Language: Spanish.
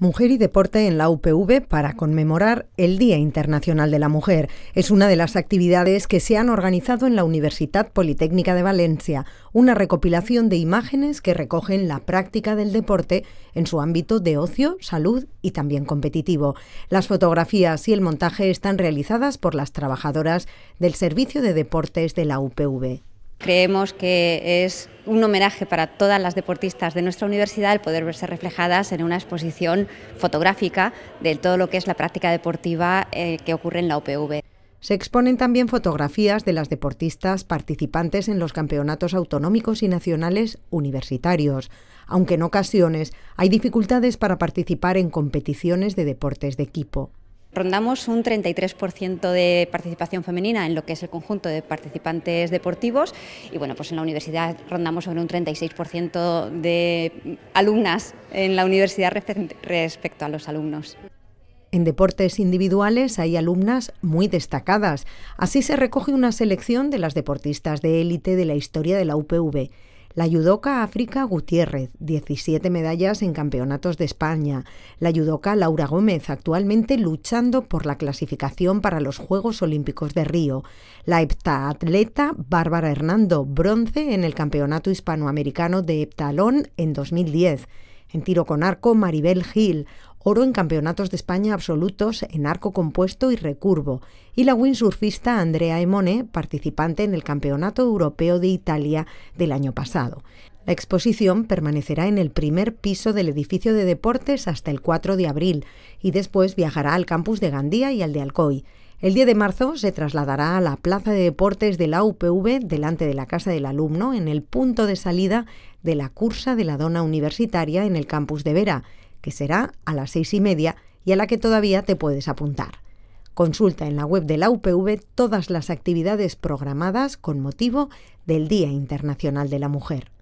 Mujer y Deporte en la UPV para conmemorar el Día Internacional de la Mujer. Es una de las actividades que se han organizado en la Universidad Politécnica de Valencia, una recopilación de imágenes que recogen la práctica del deporte en su ámbito de ocio, salud y también competitivo. Las fotografías y el montaje están realizadas por las trabajadoras del Servicio de Deportes de la UPV. Creemos que es un homenaje para todas las deportistas de nuestra universidad el poder verse reflejadas en una exposición fotográfica de todo lo que es la práctica deportiva eh, que ocurre en la OPV. Se exponen también fotografías de las deportistas participantes en los campeonatos autonómicos y nacionales universitarios, aunque en ocasiones hay dificultades para participar en competiciones de deportes de equipo. Rondamos un 33% de participación femenina en lo que es el conjunto de participantes deportivos y bueno, pues en la universidad rondamos sobre un 36% de alumnas en la universidad respecto a los alumnos. En deportes individuales hay alumnas muy destacadas. Así se recoge una selección de las deportistas de élite de la historia de la UPV. La yudoca África Gutiérrez, 17 medallas en campeonatos de España. La yudoca Laura Gómez, actualmente luchando por la clasificación para los Juegos Olímpicos de Río. La heptaatleta Bárbara Hernando, bronce en el Campeonato Hispanoamericano de Heptalón en 2010. En tiro con arco, Maribel Gil, oro en campeonatos de España absolutos en arco compuesto y recurvo, y la windsurfista Andrea Emone, participante en el Campeonato Europeo de Italia del año pasado. La exposición permanecerá en el primer piso del edificio de deportes hasta el 4 de abril y después viajará al campus de Gandía y al de Alcoy. El 10 de marzo se trasladará a la Plaza de Deportes de la UPV delante de la Casa del Alumno en el punto de salida de la cursa de la Dona Universitaria en el campus de Vera que será a las seis y media y a la que todavía te puedes apuntar. Consulta en la web de la UPV todas las actividades programadas con motivo del Día Internacional de la Mujer.